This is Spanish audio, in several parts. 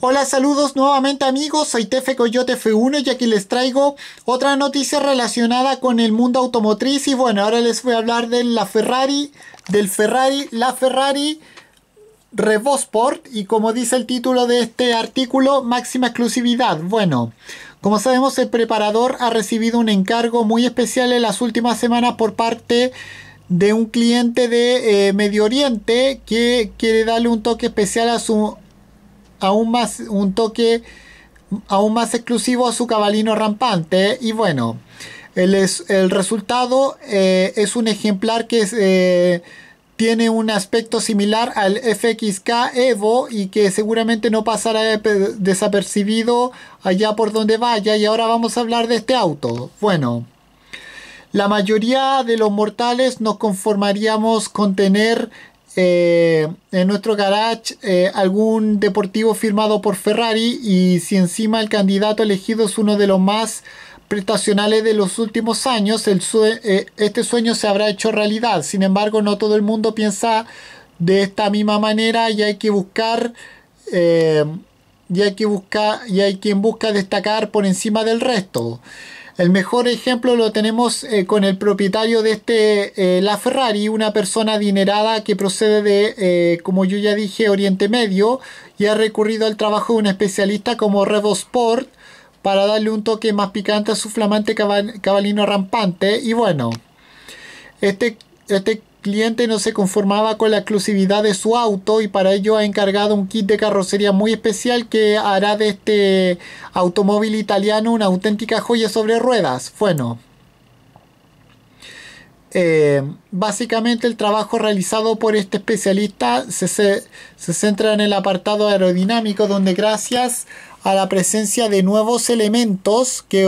Hola, saludos nuevamente amigos, soy Tefe Coyote F1 y aquí les traigo otra noticia relacionada con el mundo automotriz y bueno, ahora les voy a hablar de la Ferrari, del Ferrari, la Ferrari Revosport y como dice el título de este artículo, máxima exclusividad. Bueno, como sabemos el preparador ha recibido un encargo muy especial en las últimas semanas por parte de un cliente de eh, Medio Oriente que quiere darle un toque especial a su aún más, un toque aún más exclusivo a su cabalino rampante. Y bueno, el, el resultado eh, es un ejemplar que eh, tiene un aspecto similar al FXK Evo y que seguramente no pasará desapercibido allá por donde vaya. Y ahora vamos a hablar de este auto. Bueno. La mayoría de los mortales nos conformaríamos con tener eh, en nuestro garage eh, algún deportivo firmado por Ferrari y si encima el candidato elegido es uno de los más prestacionales de los últimos años, eh, este sueño se habrá hecho realidad. Sin embargo, no todo el mundo piensa de esta misma manera y hay que buscar y hay que buscar y hay quien busca destacar por encima del resto. El mejor ejemplo lo tenemos eh, con el propietario de este eh, La Ferrari, una persona adinerada que procede de, eh, como yo ya dije, Oriente Medio y ha recurrido al trabajo de un especialista como Revo Sport para darle un toque más picante a su flamante cabalino rampante. Y bueno, este, este cliente no se conformaba con la exclusividad de su auto y para ello ha encargado un kit de carrocería muy especial que hará de este automóvil italiano una auténtica joya sobre ruedas. Bueno, eh, básicamente el trabajo realizado por este especialista se, se centra en el apartado aerodinámico donde gracias a la presencia de nuevos elementos que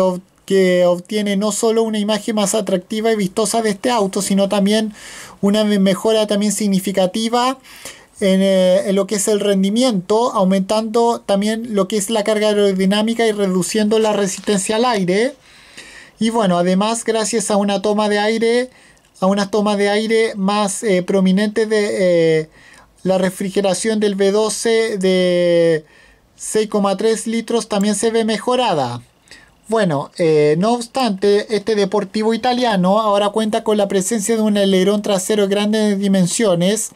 obtiene no solo una imagen más atractiva y vistosa de este auto, sino también una mejora también significativa eh, en, lo que es el rendimiento, aumentando también lo que es la carga aerodinámica y reduciendo la resistencia al aire. Y bueno, además gracias a una toma de aire, a una tomas de aire más eh, prominente de eh, la refrigeración del V12 de 6,3 litros también se ve mejorada. Bueno, eh, no obstante, este deportivo italiano ahora cuenta con la presencia de un alerón trasero de grandes dimensiones,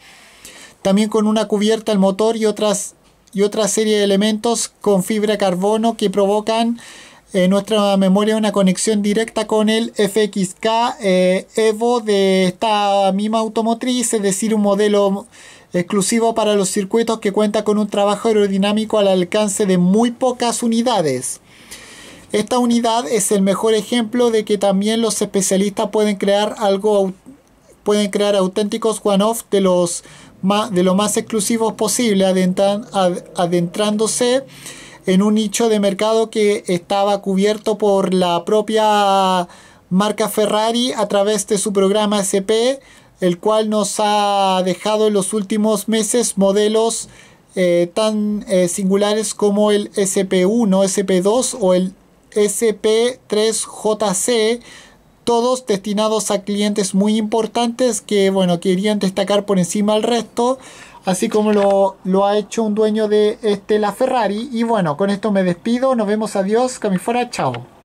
también con una cubierta al motor y otras y otra serie de elementos con fibra de carbono que provocan eh, en nuestra memoria una conexión directa con el FXK eh, Evo de esta misma automotriz, es decir, un modelo exclusivo para los circuitos que cuenta con un trabajo aerodinámico al alcance de muy pocas unidades. Esta unidad es el mejor ejemplo de que también los especialistas pueden crear algo pueden crear auténticos one-off de los de lo más exclusivos posible adentrándose en un nicho de mercado que estaba cubierto por la propia marca Ferrari a través de su programa SP, el cual nos ha dejado en los últimos meses modelos eh, tan eh, singulares como el SP1, SP2 o el sp 3 jc todos destinados a clientes muy importantes que, bueno, querían destacar por encima al resto, así como lo, lo ha hecho un dueño de este, la Ferrari. Y bueno, con esto me despido, nos vemos, adiós, fuera, chao.